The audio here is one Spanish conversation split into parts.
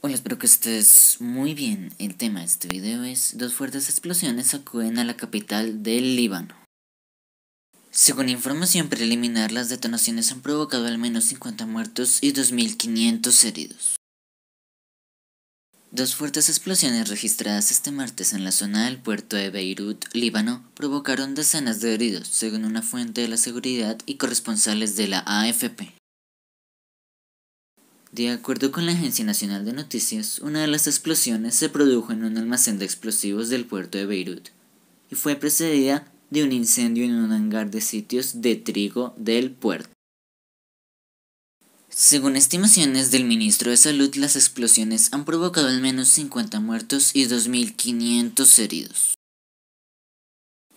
Hola, espero que estés muy bien. El tema de este video es dos fuertes explosiones sacuden a la capital del Líbano. Según información preliminar, las detonaciones han provocado al menos 50 muertos y 2.500 heridos. Dos fuertes explosiones registradas este martes en la zona del puerto de Beirut, Líbano, provocaron decenas de heridos, según una fuente de la seguridad y corresponsales de la AFP. De acuerdo con la Agencia Nacional de Noticias, una de las explosiones se produjo en un almacén de explosivos del puerto de Beirut y fue precedida de un incendio en un hangar de sitios de trigo del puerto. Según estimaciones del ministro de Salud, las explosiones han provocado al menos 50 muertos y 2.500 heridos.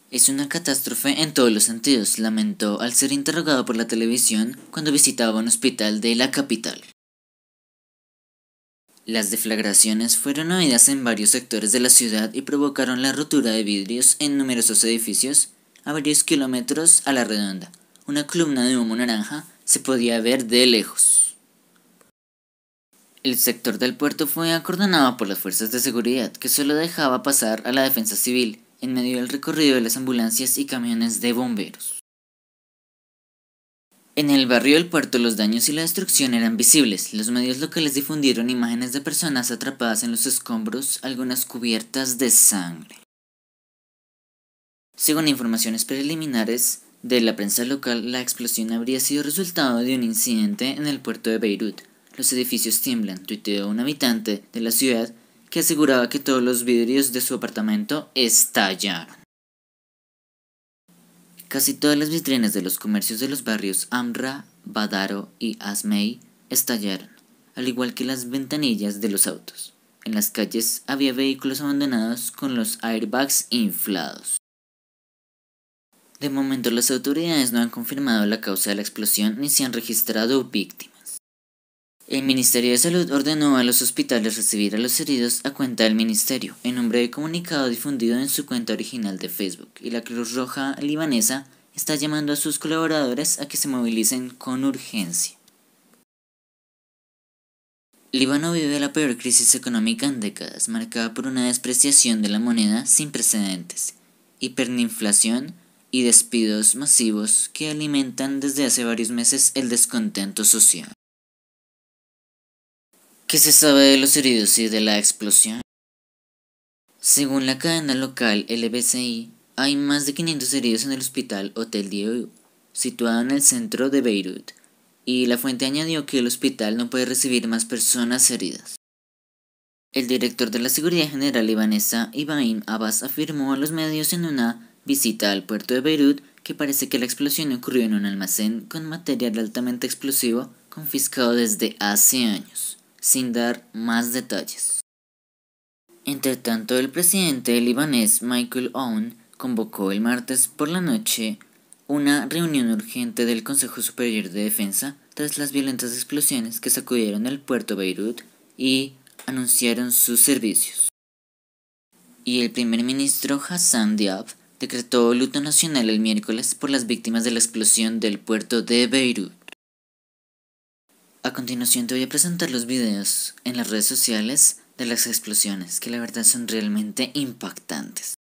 Es una catástrofe en todos los sentidos, lamentó al ser interrogado por la televisión cuando visitaba un hospital de la capital. Las deflagraciones fueron oídas en varios sectores de la ciudad y provocaron la rotura de vidrios en numerosos edificios a varios kilómetros a la redonda. Una columna de humo naranja se podía ver de lejos. El sector del puerto fue acordonado por las fuerzas de seguridad, que solo dejaba pasar a la defensa civil en medio del recorrido de las ambulancias y camiones de bomberos. En el barrio del puerto los daños y la destrucción eran visibles. Los medios locales difundieron imágenes de personas atrapadas en los escombros, algunas cubiertas de sangre. Según informaciones preliminares de la prensa local, la explosión habría sido resultado de un incidente en el puerto de Beirut. Los edificios tiemblan, tuiteó un habitante de la ciudad que aseguraba que todos los vidrios de su apartamento estallaron. Casi todas las vitrinas de los comercios de los barrios Amra, Badaro y Asmei estallaron, al igual que las ventanillas de los autos. En las calles había vehículos abandonados con los airbags inflados. De momento las autoridades no han confirmado la causa de la explosión ni se han registrado víctimas. El Ministerio de Salud ordenó a los hospitales recibir a los heridos a cuenta del Ministerio, en nombre de comunicado difundido en su cuenta original de Facebook, y la Cruz Roja libanesa está llamando a sus colaboradores a que se movilicen con urgencia. Líbano vive la peor crisis económica en décadas, marcada por una despreciación de la moneda sin precedentes, hiperinflación y despidos masivos que alimentan desde hace varios meses el descontento social. ¿Qué se sabe de los heridos y de la explosión? Según la cadena local LBCI, hay más de 500 heridos en el hospital Hotel Dieu, situado en el centro de Beirut, y la fuente añadió que el hospital no puede recibir más personas heridas. El director de la Seguridad General libanesa, Ibrahim Abbas, afirmó a los medios en una visita al puerto de Beirut que parece que la explosión ocurrió en un almacén con material altamente explosivo confiscado desde hace años sin dar más detalles. Entretanto, el presidente libanés Michael Owen convocó el martes por la noche una reunión urgente del Consejo Superior de Defensa tras las violentas explosiones que sacudieron el puerto Beirut y anunciaron sus servicios. Y el primer ministro Hassan Diab decretó luto nacional el miércoles por las víctimas de la explosión del puerto de Beirut. A continuación te voy a presentar los videos en las redes sociales de las explosiones, que la verdad son realmente impactantes.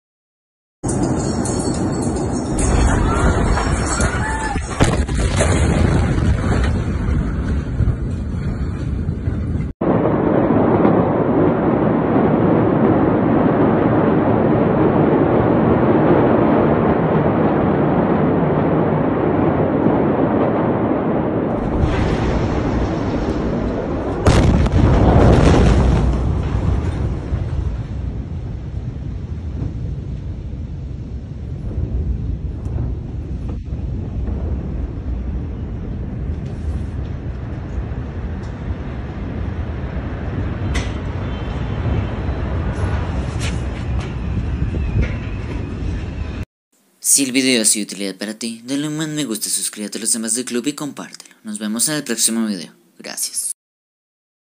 Si el video ha sido de utilidad para ti, dale un buen me gusta, suscríbete a los demás del club y compártelo. Nos vemos en el próximo video. Gracias.